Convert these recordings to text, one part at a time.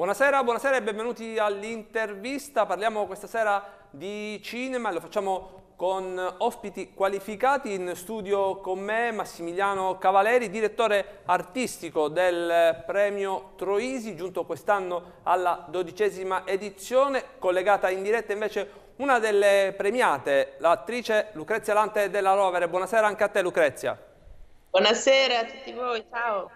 Buonasera, buonasera e benvenuti all'intervista. Parliamo questa sera di cinema, lo facciamo con ospiti qualificati in studio con me Massimiliano Cavaleri, direttore artistico del premio Troisi, giunto quest'anno alla dodicesima edizione, collegata in diretta invece una delle premiate, l'attrice Lucrezia Lante della Rovere. Buonasera anche a te Lucrezia. Buonasera a tutti voi, ciao.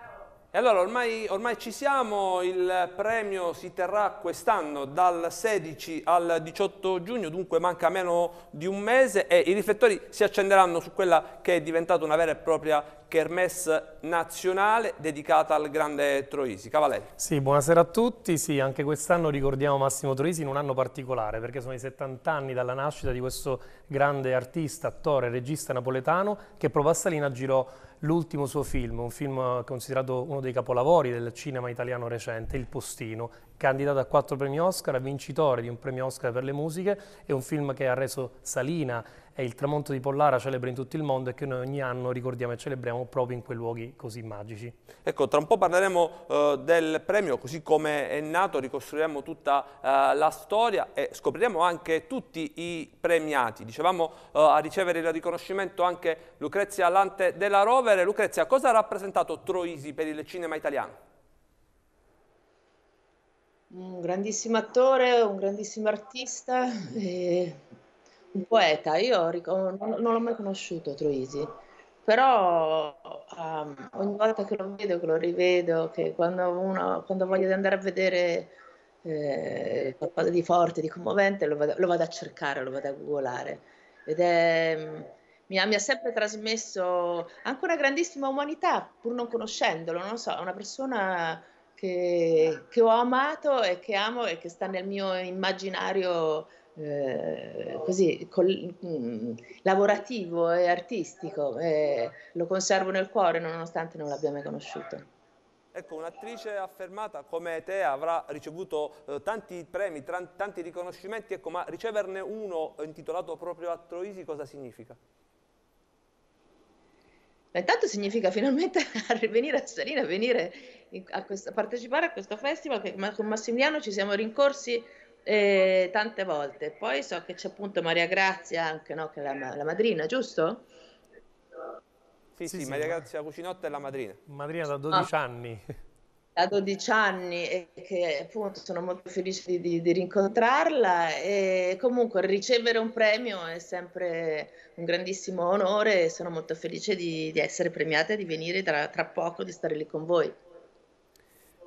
E allora ormai, ormai, ci siamo, il premio si terrà quest'anno dal 16 al 18 giugno, dunque manca meno di un mese e i riflettori si accenderanno su quella che è diventata una vera e propria kermesse nazionale dedicata al grande Troisi. Cavaleri. Sì, buonasera a tutti, sì, anche quest'anno ricordiamo Massimo Troisi in un anno particolare perché sono i 70 anni dalla nascita di questo grande artista, attore, regista napoletano che Pro Salina girò l'ultimo suo film, un film considerato uno dei capolavori del cinema italiano recente, Il Postino, candidato a quattro premi Oscar, vincitore di un premio Oscar per le musiche, è un film che ha reso Salina è il tramonto di Pollara celebre in tutto il mondo e che noi ogni anno ricordiamo e celebriamo proprio in quei luoghi così magici. Ecco, tra un po' parleremo eh, del premio, così come è nato, ricostruiremo tutta eh, la storia e scopriremo anche tutti i premiati. Dicevamo eh, a ricevere il riconoscimento anche Lucrezia Lante della Rovere. Lucrezia, cosa ha rappresentato Troisi per il cinema italiano? un grandissimo attore, un grandissimo artista, e eh, un poeta, io ric- non, non, l'ho mai conosciuto Troisi, però um, ogni volta che lo vedo, che lo rivedo, che quando, uno, quando voglio andare a vedere eh, qualcosa di forte, di commovente, lo vado, lo vado, a cercare, lo vado a googolare. Ed è, mm, mi, ha, mi ha sempre trasmesso anche una grandissima umanità, pur non conoscendolo, non lo so, una persona che, che ho amato e che amo e che sta nel mio immaginario eh, così col, mh, mm, lavorativo e artistico e eh, lo conservo nel cuore nonostante non l'abbia mai conosciuto. Ecco, un'attrice affermata come te avrà ricevuto eh, tanti premi, tanti riconoscimenti, ecco, ma riceverne uno intitolato proprio a Troisi cosa significa? Beh, intanto significa finalmente venire a Salina, venire a, questo, a partecipare a questo festival che con Massimiliano ci siamo rincorsi eh, tante volte. Poi so che c'è appunto Maria Grazia, anche no, che è la, la madrina, giusto? Sì, sì, sì, Maria Grazia Cucinotta è la madrina. Madrina da 12 ah. no. anni. Da 12 anni e che appunto sono molto felice di, di, di, rincontrarla e comunque ricevere un premio è sempre un grandissimo onore e sono molto felice di, di essere premiata e di venire tra, tra poco, di stare lì con voi.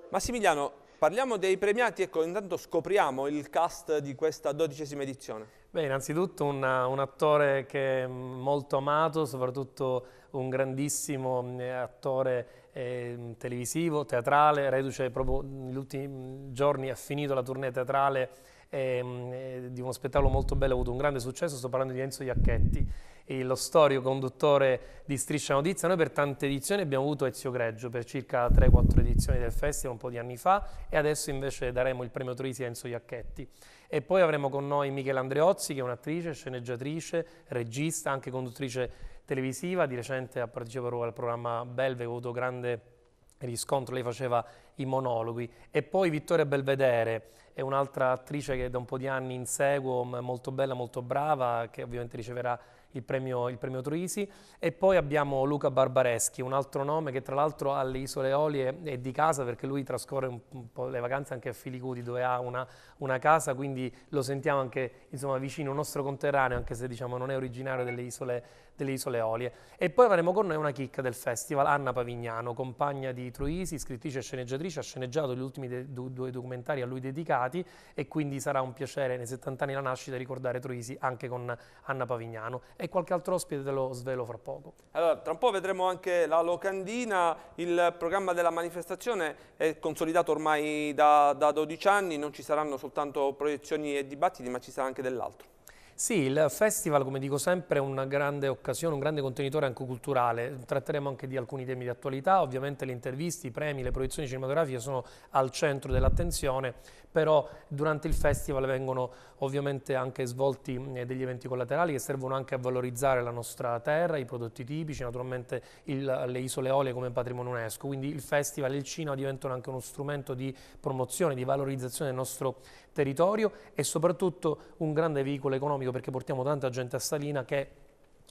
Massimiliano, Parliamo dei premiati, ecco, intanto scopriamo il cast di questa dodicesima edizione. Beh, innanzitutto una, un attore che è molto amato, soprattutto un grandissimo mm, attore eh, televisivo, teatrale, Reduce proprio negli mm, ultimi mm, giorni ha finito la tournée teatrale eh, di uno spettacolo molto bello, ha avuto un grande successo, sto parlando di Enzo Iacchetti lo storico conduttore di Striscia Notizia. Noi per tante edizioni abbiamo avuto Ezio Greggio, per circa 3-4 edizioni del festival un po' di anni fa, e adesso invece daremo il premio Troisi a Enzo Iacchetti. E poi avremo con noi Michele Andreozzi, che è un'attrice, sceneggiatrice, regista, anche conduttrice televisiva. Di recente ha partecipato al programma Belve, ha avuto grande riscontro, lei faceva i monologhi. E poi Vittoria Belvedere è un'altra attrice che da un po' di anni inseguo, molto bella, molto brava, che ovviamente riceverà il premio, il premio Troisi e poi abbiamo Luca Barbareschi, un altro nome che tra l'altro alle Isole Olie è di casa perché lui trascorre un po' le vacanze anche a Filicudi dove ha una, una casa, quindi lo sentiamo anche insomma, vicino, un nostro conterraneo anche se diciamo, non è originario delle Isole Olie delle Isole Olie. E poi avremo con noi una chicca del festival, Anna Pavignano, compagna di Truisi, scrittrice e sceneggiatrice, ha sceneggiato gli ultimi du due documentari a lui dedicati e quindi sarà un piacere nei 70 anni la nascita ricordare Truisi anche con Anna Pavignano e qualche altro ospite te lo svelo fra poco. Allora, tra un po' vedremo anche la locandina, il programma della manifestazione è consolidato ormai da, da 12 anni, non ci saranno soltanto proiezioni e dibattiti ma ci sarà anche dell'altro. Sì, il festival, come dico sempre, è una grande occasione, un grande contenitore anche culturale. Tratteremo anche di alcuni temi di attualità, ovviamente le interviste, i premi, le proiezioni cinematografiche sono al centro dell'attenzione, però durante il festival vengono ovviamente anche svolti eh, degli eventi collaterali che servono anche a valorizzare la nostra terra, i prodotti tipici, naturalmente il, le isole Ole come patrimonio UNESCO, quindi il festival e il cinema diventano anche uno strumento di promozione, di valorizzazione del nostro territorio e soprattutto un grande veicolo economico perché portiamo tanta gente a Salina che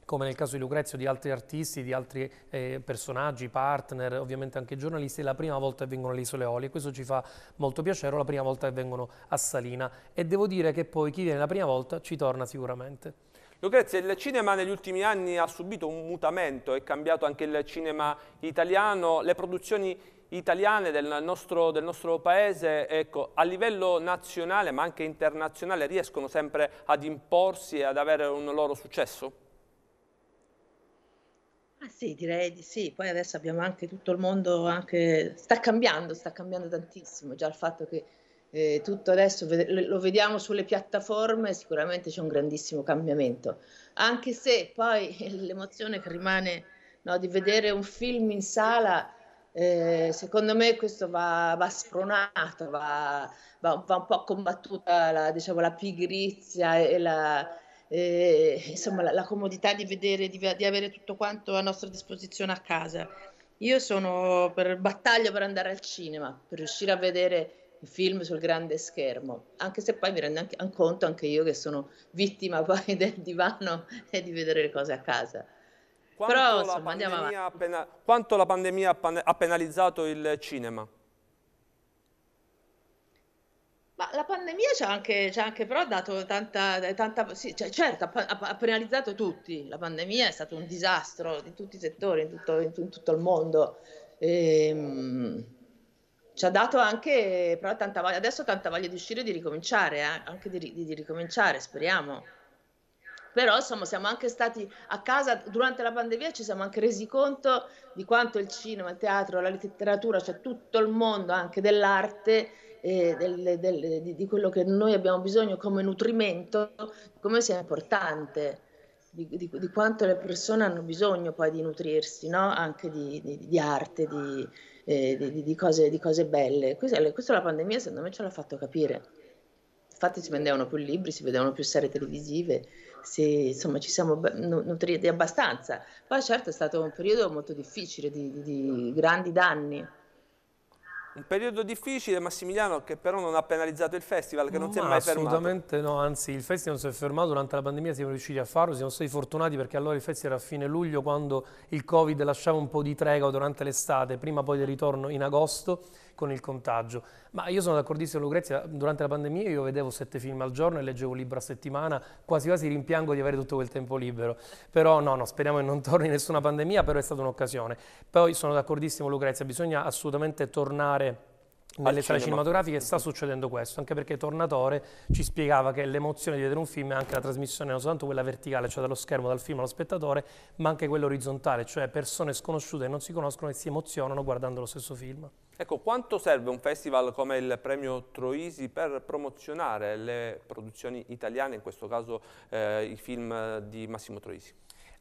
come nel caso di Lucrezio, di altri artisti, di altri eh, personaggi, partner, ovviamente anche giornalisti, la prima volta che vengono alle Isole Eolie, questo ci fa molto piacere, la prima volta che vengono a Salina e devo dire che poi chi viene la prima volta ci torna sicuramente. Lucrezia, il cinema negli ultimi anni ha subito un mutamento, è cambiato anche il cinema italiano, le produzioni italiane del nostro, del nostro paese ecco, a livello nazionale ma anche internazionale riescono sempre ad imporsi e ad avere un loro successo? Ah sì, direi di sì. Poi adesso abbiamo anche tutto il mondo, anche... sta cambiando, sta cambiando tantissimo. Già il fatto che eh, tutto adesso lo vediamo sulle piattaforme, sicuramente c'è un grandissimo cambiamento. Anche se poi l'emozione che rimane no, di vedere un film in sala, eh, secondo me questo va, va spronato, va, va, va, un po' combattuta la, diciamo, la pigrizia e la eh, insomma, la, la, comodità di vedere, di, di avere tutto quanto a nostra disposizione a casa. Io sono per battaglia per andare al cinema, per riuscire a vedere il film sul grande schermo, anche se poi mi rendo anche, an conto anche io che sono vittima poi del divano e di vedere le cose a casa. Quanto, Però, insomma, la, pandemia appena, quanto la pandemia ha penalizzato il cinema? la pandemia ci ha anche, anche, però dato tanta, tanta sì, cioè, certo, ha, ha, penalizzato tutti, la pandemia è stato un disastro di tutti i settori, in tutto, in, in tutto il mondo. E, ehm, mh, ci ha dato anche però tanta voglia, adesso tanta voglia di uscire e di ricominciare, eh? anche di, di, di, ricominciare, speriamo. Però insomma siamo anche stati a casa durante la pandemia, ci siamo anche resi conto di quanto il cinema, il teatro, la letteratura, cioè tutto il mondo anche dell'arte eh, del, del, di, di, quello che noi abbiamo bisogno come nutrimento, come sia importante, di, di, di quanto le persone hanno bisogno poi di nutrirsi, no? anche di, arte, eh, cose, di, cose, belle. Questa, questa la pandemia secondo me ce l'ha fatto capire. Infatti si vendevano più libri, si vedevano più serie televisive, si, insomma ci siamo nutriti abbastanza. Poi certo è stato un periodo molto difficile, di grandi danni un periodo difficile, Massimiliano, che però non ha penalizzato il festival, che non Ma si è mai assolutamente fermato. Assolutamente no, anzi il festival si è fermato, durante la pandemia siamo riusciti a farlo, siamo stati fortunati perché allora il festival era a fine luglio quando il Covid lasciava un po' di trega durante l'estate, prima poi del ritorno in agosto con il contagio. Ma io sono d'accordissimo con Lucrezia, durante la pandemia io vedevo sette film al giorno e leggevo un libro a settimana, quasi quasi rimpiango di avere tutto quel tempo libero. Però no, no, speriamo che non torni nessuna pandemia, però è stata un'occasione. Poi sono d'accordissimo con Lucrezia, bisogna assolutamente tornare nelle sale cinematografiche sta mhm. succedendo questo, anche perché Tornatore ci spiegava che l'emozione di vedere un film è anche la trasmissione, non soltanto quella verticale, cioè dallo schermo, dal film allo spettatore, ma anche quella orizzontale, cioè persone sconosciute che non si conoscono e si emozionano guardando lo stesso film. Ecco, quanto serve un festival come il premio Troisi per promozionare le produzioni italiane, in questo caso eh, i film di Massimo Troisi?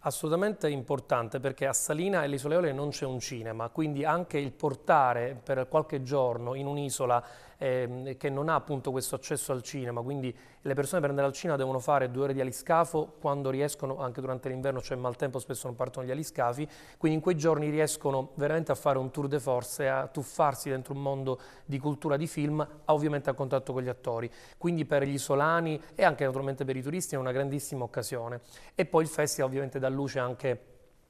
Assolutamente importante perché a Salina e all'Isola Eole non c'è un cinema, quindi anche il portare per qualche giorno in un'isola eh, che non ha appunto questo accesso al cinema, quindi le persone per andare al cinema devono fare due ore di aliscafo, quando riescono, anche durante l'inverno c'è cioè maltempo, spesso non partono gli aliscafi, quindi in quei giorni riescono veramente a fare un tour de force, a tuffarsi dentro un mondo di cultura di film, ovviamente a contatto con gli attori. Quindi per gli isolani e anche naturalmente per i turisti è una grandissima occasione. E poi il festival ovviamente dà luce anche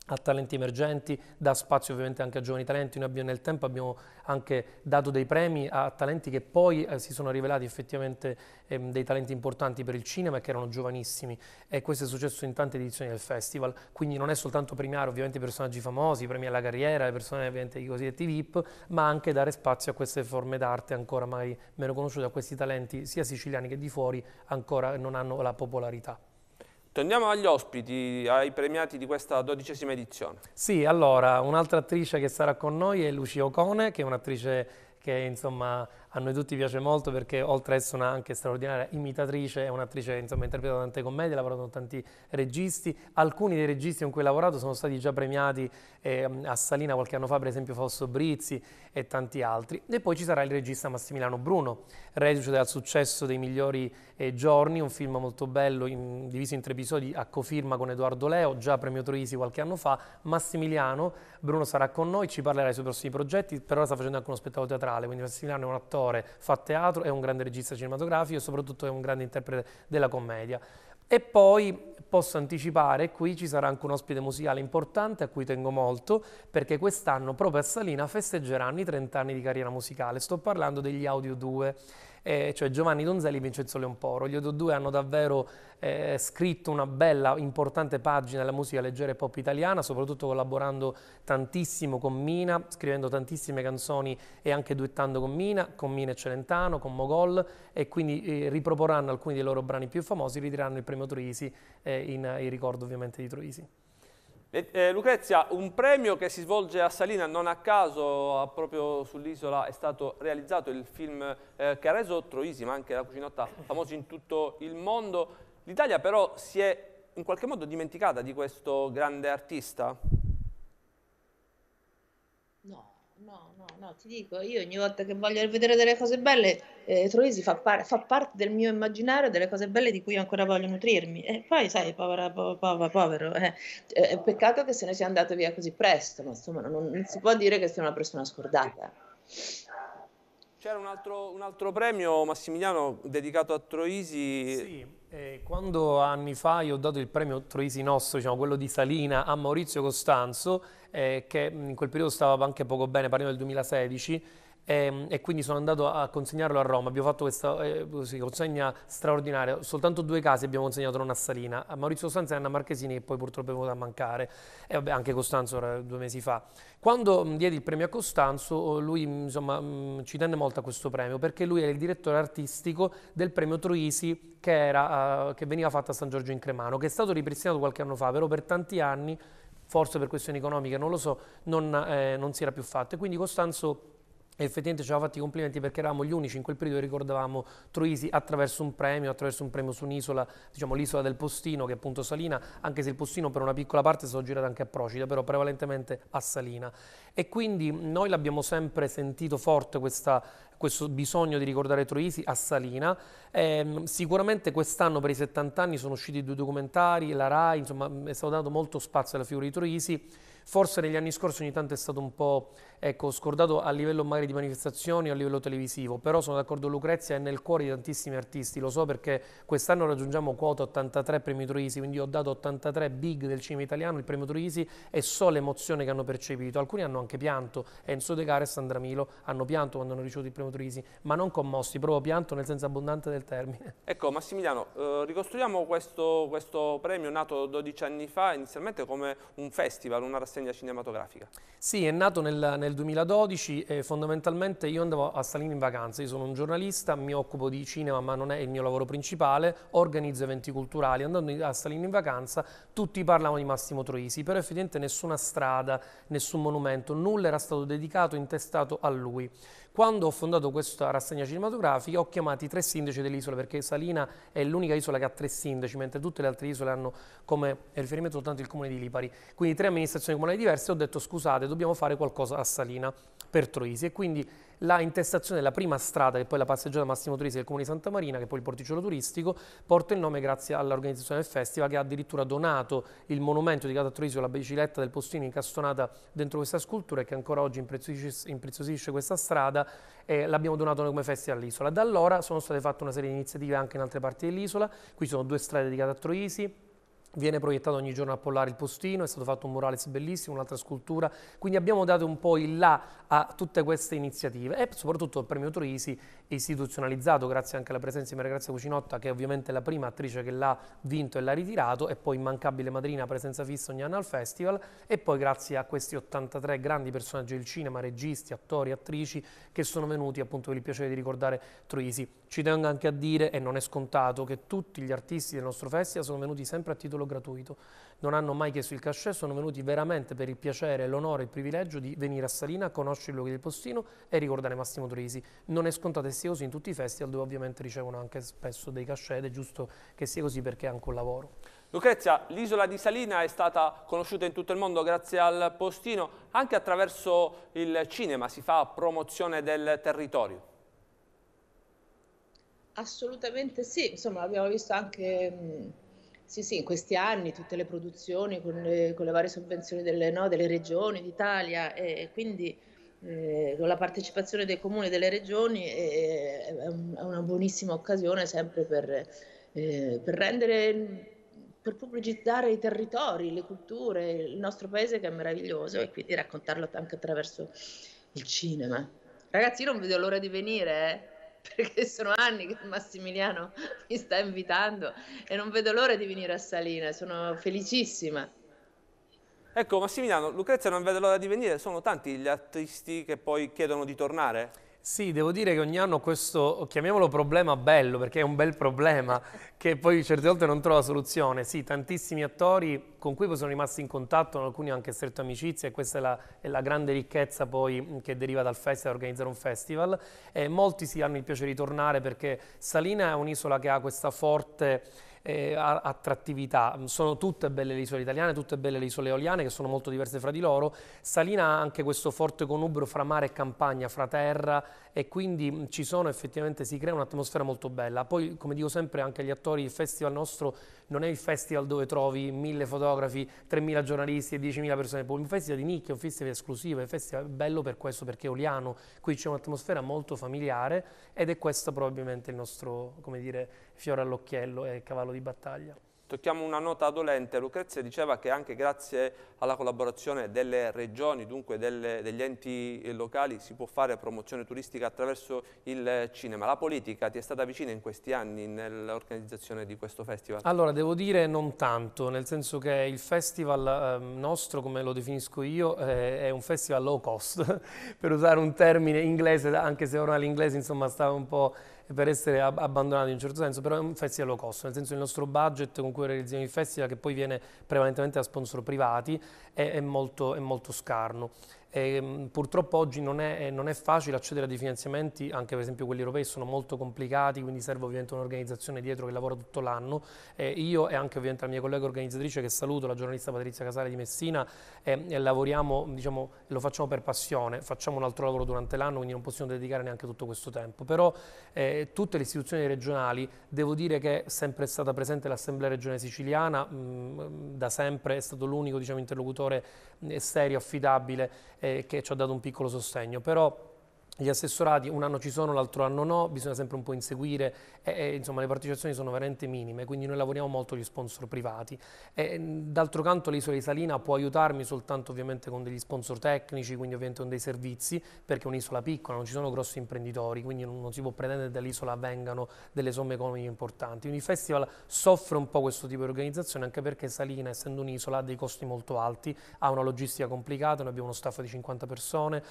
a talenti emergenti, dà spazio ovviamente anche a giovani talenti, noi abbiamo, nel tempo abbiamo anche dato dei premi a talenti che poi eh, si sono rivelati effettivamente ehm, dei talenti importanti per il cinema e che erano giovanissimi e questo è successo in tante edizioni del festival, quindi non è soltanto premiare ovviamente personaggi famosi, premi alla carriera, le persone ovviamente i cosiddetti VIP, ma anche dare spazio a queste forme d'arte ancora mai meno conosciute, a questi talenti sia siciliani che di fuori ancora non hanno la popolarità. Torniamo agli ospiti, ai premiati di questa dodicesima edizione. Sì, allora, un'altra attrice che sarà con noi è Lucio Cone, che è un'attrice che insomma a noi tutti piace molto perché oltre ad essere una anche straordinaria imitatrice, è un'attrice che interpreta tante commedie, ha lavorato con tanti registi, alcuni dei registi con cui ha lavorato sono stati già premiati eh, a Salina qualche anno fa, per esempio Fosso Brizzi e tanti altri. E poi ci sarà il regista Massimiliano Bruno, reduce dal successo dei migliori eh, giorni, un film molto bello, in, diviso in tre episodi, a cofirma con Edoardo Leo, già premio Troisi qualche anno fa. Massimiliano Bruno sarà con noi, ci parlerà dei suoi prossimi progetti, per ora sta facendo anche uno spettacolo teatrale, quindi Massimiliano è un attore attore, fa teatro, è un grande regista cinematografico e soprattutto è un grande interprete della commedia. E poi posso anticipare, qui ci sarà anche un ospite musicale importante a cui tengo molto, perché quest'anno proprio a Salina festeggeranno i 30 anni di carriera musicale. Sto parlando degli Audio 2 eh, cioè Giovanni Donzelli e Vincenzo Leomporo. Gli due hanno davvero eh, scritto una bella, importante pagina della musica leggera e pop italiana, soprattutto collaborando tantissimo con Mina, scrivendo tantissime canzoni e anche duettando con Mina, con Mina e Celentano, con Mogol e quindi eh, riproporranno alcuni dei loro brani più famosi, ridiranno il premio Troisi eh, in, in ricordo ovviamente di Troisi. Eh, eh, Lucrezia, un premio che si svolge a Salina, non a caso proprio sull'isola è stato realizzato il film eh, che ha reso Troisi, ma anche la cucinotta, famosi in tutto il mondo. L'Italia però si è in qualche modo dimenticata di questo grande artista? no, no, no, ti dico, io ogni volta che voglio vedere delle cose belle, eh, Troisi fa, par- fa parte del mio immaginario, delle cose belle di cui ancora voglio nutrirmi. E poi, sai, povera, po- po- povero, eh. Eh, peccato che se ne sia andato via così presto, ma insomma non, non si può dire che sia una persona scordata. C'era un altro, un altro premio, Massimiliano, dedicato a Troisi. Sì eh, quando anni fa io ho dato il premio Troisi Nostro, diciamo, quello di Salina, a Maurizio Costanzo, eh, che in quel periodo stava anche poco bene, parliamo del 2016, e, ehm, e, quindi sono andato a consegnarlo a Roma. Abbiamo fatto questa eh, sì, consegna straordinaria. Soltanto due casi abbiamo consegnato non a Salina, a Maurizio Sanza e a Anna Marchesini, che poi purtroppo è venuta a mancare, e vabbè, anche Costanzo era due mesi fa. Quando mm, diedi il premio a Costanzo, oh, lui mm, insomma, mh, mm, ci tenne molto a questo premio perché lui era il direttore artistico del premio Troisi che, era, uh, che veniva fatto a San Giorgio in Cremano, che è stato ripristinato qualche anno fa, però per tanti anni forse per questioni economiche, non lo so, non, eh, non si era più fatto. E quindi Costanzo effettivamente ci avevamo fatto i complimenti perché eravamo gli unici in quel periodo che ricordavamo Troisi attraverso un premio, attraverso un premio su un'isola, diciamo l'isola del Postino che è appunto Salina, anche se il Postino per una piccola parte è stato girato anche a Procida, però prevalentemente a Salina. E quindi noi l'abbiamo sempre sentito forte questa, questo bisogno di ricordare Troisi a Salina. Eh, sicuramente quest'anno per i 70 anni sono usciti due documentari, la RAI, insomma è stato dato molto spazio alla figura di Troisi. Forse negli anni scorsi ogni tanto è stato un po' ecco, scordato a livello magari di manifestazioni o a livello televisivo, però sono d'accordo Lucrezia è nel cuore di tantissimi artisti, lo so perché quest'anno raggiungiamo quota 83 premi Truisi, quindi ho dato 83 big del cinema italiano, il premio Truisi e so l'emozione che hanno percepito, alcuni hanno anche pianto, Enzo De Gara e Sandra Milo hanno pianto quando hanno ricevuto il premio Truisi, ma non commossi, proprio pianto nel senso abbondante del termine. Ecco Massimiliano, eh, ricostruiamo questo, questo premio nato 12 anni fa inizialmente come un festival, una rassegna cinematografica. Sì, è nato nel, nel 2012 e fondamentalmente io andavo a Salini in vacanza, io sono un giornalista, mi occupo di cinema ma non è il mio lavoro principale, organizzo eventi culturali, andando a Salini in vacanza tutti parlavano di Massimo Troisi, però effettivamente nessuna strada, nessun monumento, nulla era stato dedicato, intestato a lui. Quando ho fondato questa rassegna cinematografica ho chiamato i tre sindaci dell'isola perché Salina è l'unica isola che ha tre sindaci, mentre tutte le altre isole hanno come riferimento soltanto il comune di Lipari. Quindi tre amministrazioni comunali diverse ho detto scusate, dobbiamo fare qualcosa a Salina per Troisi e quindi la intestazione della prima strada, che poi la passeggiata Massimo Turisi del Comune di Santa Marina, che è poi il porticciolo turistico, porta il nome grazie all'organizzazione del festival che ha addirittura donato il monumento dedicato a con la bicicletta del postino incastonata dentro questa scultura e che ancora oggi impreziosisce, impreziosisce questa strada e l'abbiamo donato noi come festival all'isola. Da allora sono state fatte una serie di iniziative anche in altre parti dell'isola, qui sono due strade dedicate a Troisi, Viene proiettato ogni giorno a Pollare il postino, è stato fatto un murales bellissimo, un'altra scultura, quindi abbiamo dato un po' il là a tutte queste iniziative e soprattutto il premio Troisi istituzionalizzato grazie anche alla presenza di Maria Grazia Cucinotta che è ovviamente la prima attrice che l'ha vinto e l'ha ritirato e poi immancabile madrina presenza fissa ogni anno al festival e poi grazie a questi 83 grandi personaggi del cinema, registi, attori, attrici che sono venuti appunto per il piacere di ricordare Troisi. Ci tengo anche a dire, e non è scontato, che tutti gli artisti del nostro festival sono venuti sempre a titolo gratuito, non hanno mai chiesto il cachet, sono venuti veramente per il piacere, l'onore e il privilegio di venire a Salina, a conoscere i luoghi del postino e ricordare Massimo Torisi. Non è scontato e sia così in tutti i festival dove ovviamente ricevono anche spesso dei cachet ed è giusto che sia così perché è anche un lavoro. Lucrezia, l'isola di Salina è stata conosciuta in tutto il mondo grazie al postino, anche attraverso il cinema si fa promozione del territorio. Assolutamente sì, insomma l'abbiamo visto anche mm, sì, sì, in questi anni, tutte le produzioni con le, con le varie sovvenzioni delle, no, delle regioni d'Italia e quindi eh, con la partecipazione dei comuni e delle regioni è, è, una buonissima occasione sempre per, eh, per rendere per pubblicizzare i territori, le culture, il nostro paese che è meraviglioso e quindi raccontarlo anche attraverso il cinema. Ragazzi, io non vedo l'ora di venire, eh. perché sono anni che Massimiliano mi sta invitando e non vedo l'ora di venire a Salina, sono felicissima. Ecco Massimiliano, Lucrezia non vede l'ora di venire, sono tanti gli artisti che poi chiedono di tornare? Sì, devo dire che ogni anno questo, chiamiamolo problema bello, perché è un bel problema che poi certe volte non trova soluzione. Sì, tantissimi attori con cui poi sono rimasti in contatto, alcuni anche stretto amicizia, e questa è la, è la grande ricchezza poi che deriva dal festival, organizzare un festival. E molti si hanno il piacere di tornare perché Salina è un'isola che ha questa forte eh, attrattività. Sono tutte belle le isole italiane, tutte belle le isole eoliane che sono molto diverse fra di loro. Salina ha anche questo forte connubio fra mare e campagna, fra terra e quindi ci sono effettivamente, si crea un'atmosfera molto bella. Poi come dico sempre anche agli attori, il festival nostro non è il festival dove trovi mille fotografi, 3.000 giornalisti e 10.000 persone, è un festival di nicchia, un festival esclusivo, è festival bello per questo perché è eoliano, qui c'è un'atmosfera molto familiare ed è questo probabilmente il nostro, come dire, fiore all'occhiello e cavallo di battaglia. Tocchiamo una nota dolente, Lucrezia diceva che anche grazie alla collaborazione delle regioni, dunque delle, degli enti locali, si può fare promozione turistica attraverso il cinema. La politica ti è stata vicina in questi anni nell'organizzazione di questo festival? Allora, devo dire non tanto, nel senso che il festival ehm, nostro, come lo definisco io, eh, è un festival low cost, per usare un termine inglese, anche se ora l'inglese insomma sta un po' per essere abbandonati in un certo senso, però è un festival low cost, nel senso il nostro budget con cui realizziamo il festival, che poi viene prevalentemente da sponsor privati, è, è, molto, è molto scarno. E, ehm, purtroppo oggi non è, eh, non è, facile accedere a dei finanziamenti, anche per esempio quelli europei sono molto complicati, quindi serve ovviamente un'organizzazione dietro che lavora tutto l'anno. E eh, io e anche ovviamente la mia collega organizzatrice che saluto, la giornalista Patrizia Casale di Messina, e, ehm, eh, lavoriamo, diciamo, lo facciamo per passione, facciamo un altro lavoro durante l'anno, quindi non possiamo dedicare neanche tutto questo tempo. Però eh, tutte le istituzioni regionali, devo dire che è sempre stata presente l'Assemblea regionale siciliana, mh, mm, da sempre è stato l'unico diciamo, interlocutore mm, serio, affidabile eh, che ci ha dato un piccolo sostegno, però gli assessorati un anno ci sono, l'altro anno no, bisogna sempre un po' inseguire, e, e, insomma le partecipazioni sono veramente minime, quindi noi lavoriamo molto gli sponsor privati. Mm, d'altro canto l'isola di Salina può aiutarmi soltanto ovviamente con degli sponsor tecnici, quindi ovviamente con dei servizi, perché è un'isola piccola, non ci sono grossi imprenditori, quindi non, non si può pretendere che dall'isola vengano delle somme economiche importanti. Quindi il festival soffre un po' questo tipo di organizzazione, anche perché Salina, essendo un'isola, ha dei costi molto alti, ha una logistica complicata, noi abbiamo uno staff di 50 persone,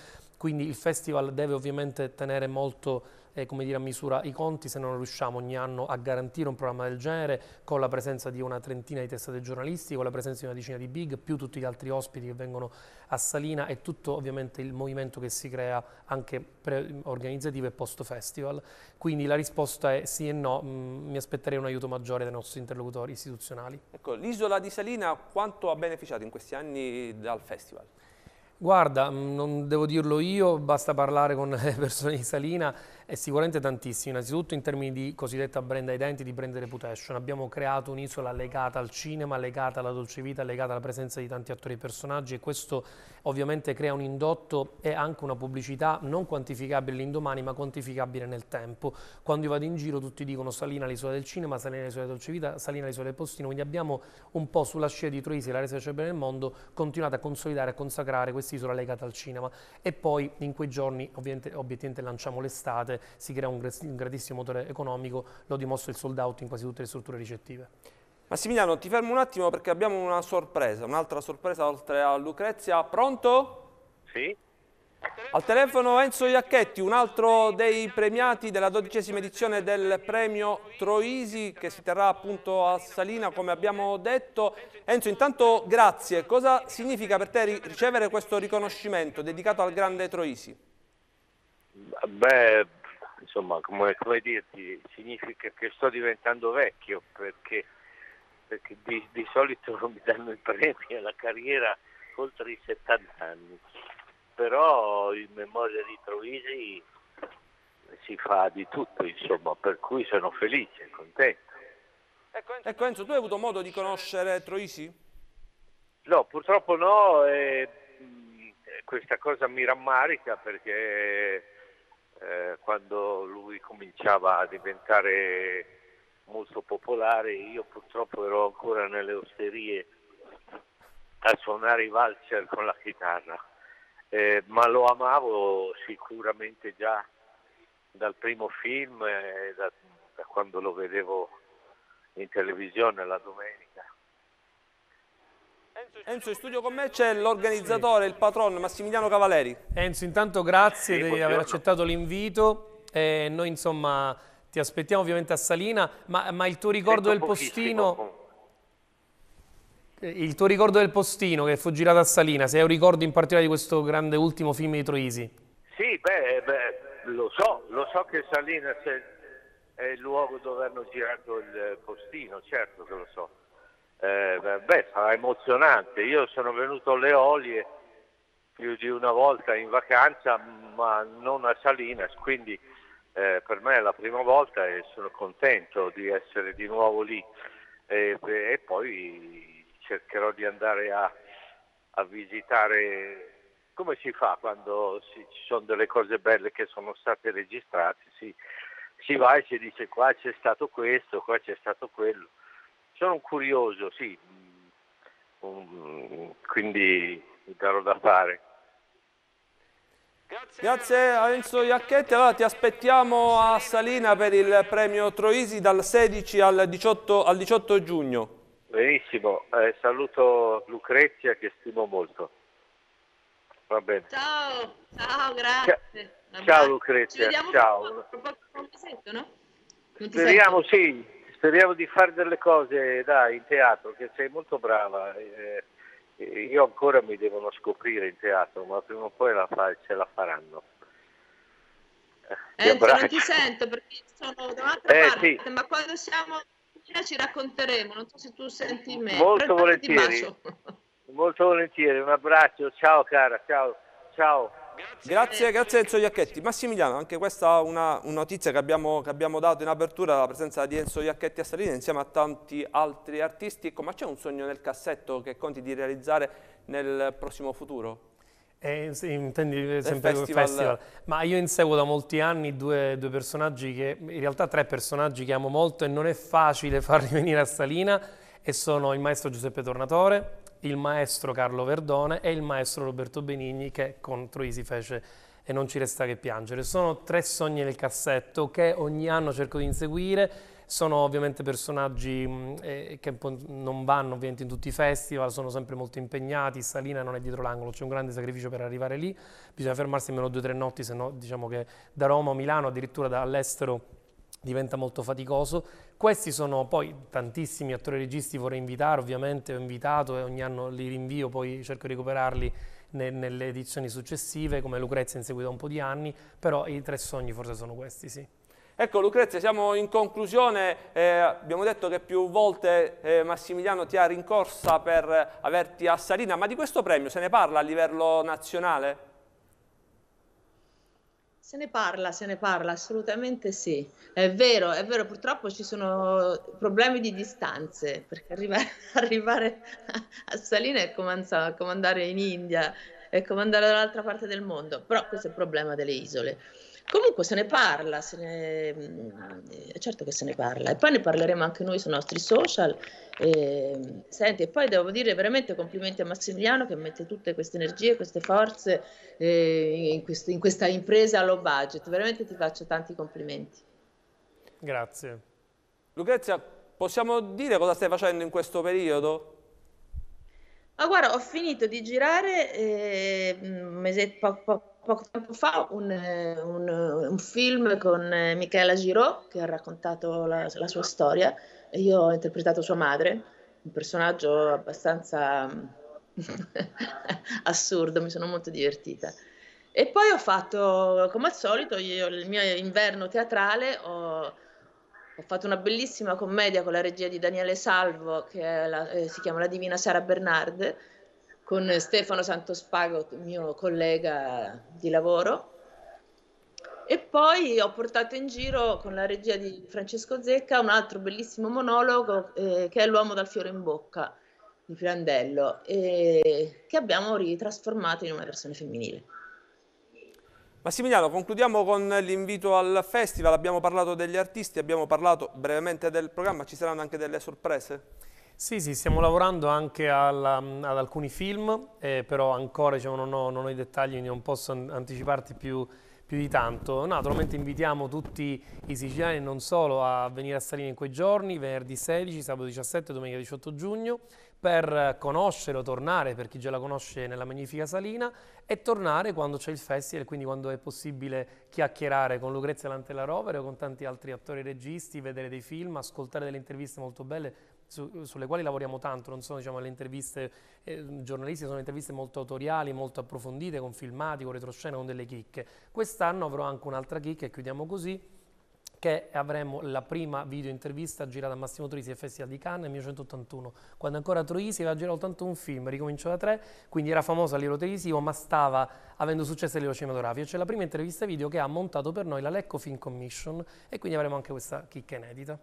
quindi il festival deve ovviamente tenere molto eh, come dire, a misura i conti se non riusciamo ogni anno a garantire un programma del genere con la presenza di una trentina di testate giornalisti, con la presenza di una decina di big, più tutti gli altri ospiti che vengono a Salina e tutto ovviamente il movimento che si crea anche organizzativo e post festival. Quindi la risposta è sì e no, mm, mi aspetterei un aiuto maggiore dai nostri interlocutori istituzionali. Ecco, l'isola di Salina quanto ha beneficiato in questi anni dal festival? Guarda, mm, non devo dirlo io, basta parlare con le persone di Salina, è sicuramente tantissimo, innanzitutto in termini di cosiddetta brand identity, brand reputation. Abbiamo creato un'isola legata al cinema, legata alla dolce vita, legata alla presenza di tanti attori e personaggi e questo ovviamente crea un indotto e anche una pubblicità non quantificabile l'indomani ma quantificabile nel tempo. Quando io vado in giro tutti dicono Salina l'isola del cinema, Salina l'isola della dolce vita, Salina l'isola del postino, quindi abbiamo un po' sulla scia di Troisi e la resa celebre nel mondo continuato a consolidare, a consacrare quest'isola legata al cinema e poi in quei giorni ovviamente, ovviamente lanciamo l'estate giornate si crea un, un grandissimo motore economico, lo dimostra il sold out in quasi tutte le strutture ricettive. Massimiliano, ti fermo un attimo perché abbiamo una sorpresa, un'altra sorpresa oltre a Lucrezia. Pronto? Sì. Al telefono Enzo Iacchetti, un altro dei premiati della dodicesima edizione del premio Troisi che si terrà appunto a Salina come abbiamo detto. Enzo intanto grazie, cosa significa per te ricevere questo riconoscimento dedicato al grande Troisi? Beh insomma, come, come dirti, significa che sto diventando vecchio perché, perché di, di, solito mi danno i premi alla carriera oltre i 70 anni, però in memoria di Troisi si fa di tutto, insomma, per cui sono felice, contento. Ecco Enzo, tu hai avuto modo di conoscere Troisi? No, purtroppo no, e, mm, questa cosa mi rammarica perché eh, quando lui cominciava a diventare molto popolare, io purtroppo ero ancora nelle osterie a suonare i valzer con la chitarra, eh, ma lo amavo sicuramente già dal primo film, eh, da, da quando lo vedevo in televisione la domenica. Enzo in studio con me c'è l'organizzatore, il patron Massimiliano Cavaleri. Enzo intanto grazie sì, di buongiorno. aver accettato l'invito, eh, noi insomma ti aspettiamo ovviamente a Salina, ma, ma il tuo ricordo Sento del postino... Il tuo ricordo del postino che fu girato a Salina, se hai un ricordo in particolare di questo grande ultimo film di Troisi? Sì, beh, eh, beh lo so, lo so che Salina è il luogo dove hanno girato il postino, certo che lo so eh, beh, sarà emozionante. Io sono venuto alle Olie più di una volta in vacanza, ma non a Salinas, quindi eh, per me è la prima volta e sono contento di essere di nuovo lì. E, e poi cercherò di andare a, a visitare come si fa quando si, ci sono delle cose belle che sono state registrate, si, si va e si dice qua c'è stato questo, qua c'è stato quello sono un curioso, sì, um, quindi mi darò da fare. Grazie a Enzo Iacchetti, allora ti aspettiamo a Salina per il premio Troisi dal 16 al 18, al 18 giugno. Benissimo, eh, saluto Lucrezia che stimo molto. Va bene. Ciao, ciao, grazie. Ciao, ciao Lucrezia, ciao. Poco, poco, poco, no? Speriamo sento. sì, speriamo di fare delle cose dai, in teatro, che sei molto brava. Eh, io ancora mi devono scoprire in teatro, ma prima o poi la fa, ce la faranno. Enzo, eh, non ti sento perché sono da un'altra eh, parte, sì. ma quando siamo ci racconteremo, non so se tu senti me. Molto volentieri. Molto volentieri, un abbraccio, ciao cara, ciao, ciao. Grazie, grazie, Enzo Iacchetti. Massimiliano, anche questa è una, una notizia che abbiamo, che abbiamo, dato in apertura, la presenza di Enzo Iacchetti a Salina insieme a tanti altri artisti. Ecco, ma c'è un sogno nel cassetto che conti di realizzare nel prossimo futuro? Eh, intendi sempre il festival. festival. Ma io inseguo da molti anni due, due personaggi che, in realtà tre personaggi che amo molto e non è facile farli venire a Salina e sono il maestro Giuseppe Tornatore il maestro Carlo Verdone e il maestro Roberto Benigni che con Troisi fece E non ci resta che piangere. Sono tre sogni nel cassetto che ogni anno cerco di inseguire, sono ovviamente personaggi mm, eh, che non vanno ovviamente in tutti i festival, sono sempre molto impegnati, Salina non è dietro l'angolo, c'è un grande sacrificio per arrivare lì, bisogna fermarsi almeno due o tre notti, se no diciamo che da Roma o Milano, addirittura dall'estero diventa molto faticoso. Questi sono poi tantissimi attori e registi vorrei invitare, ovviamente ho invitato e ogni anno li rinvio, poi cerco di recuperarli ne, nelle edizioni successive, come Lucrezia in seguito a un po' di anni, però i tre sogni forse sono questi, sì. Ecco Lucrezia, siamo in conclusione, eh, abbiamo detto che più volte eh, Massimiliano ti ha rincorsa per averti a Sarina, ma di questo premio se ne parla a livello nazionale? Se ne parla, se ne parla, assolutamente sì. È vero, è vero, purtroppo ci sono problemi di distanze, perché arrivare, arrivare a Salina è come, andare in India, è come andare dall'altra parte del mondo, però questo è il problema delle isole. Comunque se ne parla, se ne... Mm, certo che se ne parla e poi ne parleremo anche noi sui nostri social. E... Senti, e poi devo dire veramente complimenti a Massimiliano che mette tutte queste energie, queste forze eh, in, quest- in questa impresa low budget. Veramente ti faccio tanti complimenti. Grazie. Lucrezia, possiamo dire cosa stai facendo in questo periodo? Ma guarda, ho finito di girare eh, mese, po- po- poco tempo fa un, un, un film con eh, Michela Giraud che ha raccontato la, la, sua storia e io ho interpretato sua madre, un personaggio abbastanza mm, assurdo, mi sono molto divertita. E poi ho fatto, come al solito, io, il mio inverno teatrale ho ho fatto una bellissima commedia con la regia di Daniele Salvo che la, eh, si chiama La Divina Sara Bernard con Stefano Santospago, mio collega di lavoro. E poi ho portato in giro con la regia di Francesco Zecca un altro bellissimo monologo eh, che è L'uomo dal fiore in bocca di Pirandello, eh, che abbiamo ritrasformato in una versione femminile. Massimiliano, concludiamo con l'invito al festival, abbiamo parlato degli artisti, abbiamo parlato brevemente del programma, ci saranno anche delle sorprese? Sì, sì, stiamo lavorando anche alla, ad alcuni film, eh, però ancora diciamo, non, ho, non, ho, i dettagli, quindi non posso anticiparti più, più di tanto. naturalmente invitiamo tutti i siciliani, non solo, a venire a Salina in quei giorni, venerdì 16, sabato 17, domenica 18 giugno, per conoscerlo, tornare per chi già la conosce nella magnifica Salina e tornare quando c'è il festival, quindi quando è possibile chiacchierare con Lucrezia Lantella Rovere o con tanti altri attori e registi, vedere dei film, ascoltare delle interviste molto belle, su, sulle quali lavoriamo tanto, non sono diciamo, le interviste eh, giornalistiche, sono interviste molto autoriali, molto approfondite, con filmati, con retroscena, con delle chicche. Quest'anno avrò anche un'altra chicca e chiudiamo così che avremo la prima video intervista girata a Massimo Troisi al Festival di Cannes nel 1981, quando ancora Troisi aveva girato tanto un film, ricominciò da tre, quindi era famoso a livello televisivo, ma stava avendo successo a livello cinematografico. C'è la prima intervista video che ha montato per noi la Lecco Film Commission e quindi avremo anche questa chicca inedita.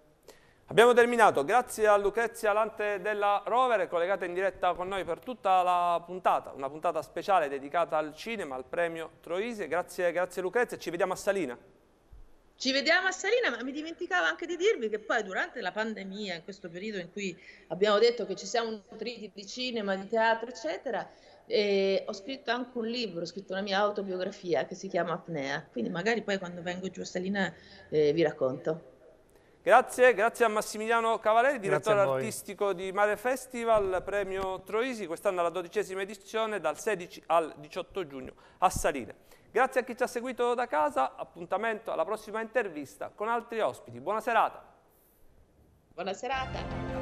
Abbiamo terminato, grazie a Lucrezia Lante della Rover, collegata in diretta con noi per tutta la puntata, una puntata speciale dedicata al cinema, al premio Troise. Grazie, grazie Lucrezia, ci vediamo a Salina. Ci vediamo a Salina, ma mi dimenticavo anche di dirvi che poi durante la pandemia, in questo periodo in cui abbiamo detto che ci siamo nutriti di cinema, di teatro, eccetera, eh, ho scritto anche un libro, ho scritto una mia autobiografia che si chiama Apnea, quindi magari poi quando vengo giù a Salina eh, vi racconto. Grazie, grazie a Massimiliano Cavaleri, direttore artistico di Mare Festival, premio Troisi, quest'anno alla dodicesima edizione dal 16 al 18 giugno a Salina. Grazie a chi ci ha seguito da casa, appuntamento alla prossima intervista con altri ospiti. Buona serata. Buona serata.